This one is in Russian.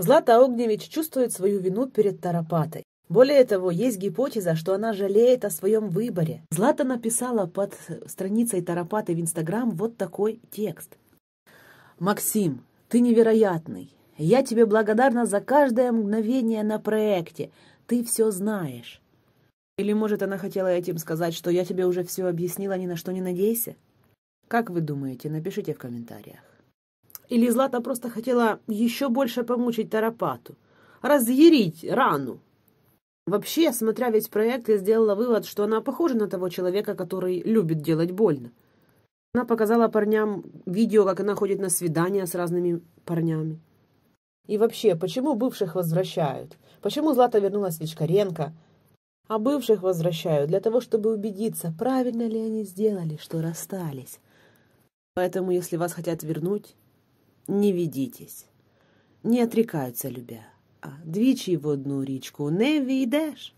Злата Огневич чувствует свою вину перед Тарапатой. Более того, есть гипотеза, что она жалеет о своем выборе. Злата написала под страницей Тарапаты в Инстаграм вот такой текст. «Максим, ты невероятный. Я тебе благодарна за каждое мгновение на проекте. Ты все знаешь». Или, может, она хотела этим сказать, что я тебе уже все объяснила, ни на что не надейся? Как вы думаете, напишите в комментариях. Или Злата просто хотела еще больше помучить Тарапату, разъярить рану. Вообще, смотря весь проект, я сделала вывод, что она похожа на того человека, который любит делать больно. Она показала парням видео, как она ходит на свидания с разными парнями. И вообще, почему бывших возвращают? Почему Злата вернулась в Вечкаренко? А бывших возвращают для того, чтобы убедиться, правильно ли они сделали, что расстались. Поэтому, если вас хотят вернуть, не ведитесь, Не отрекаются любя, а двічі его одну річку не війдеш.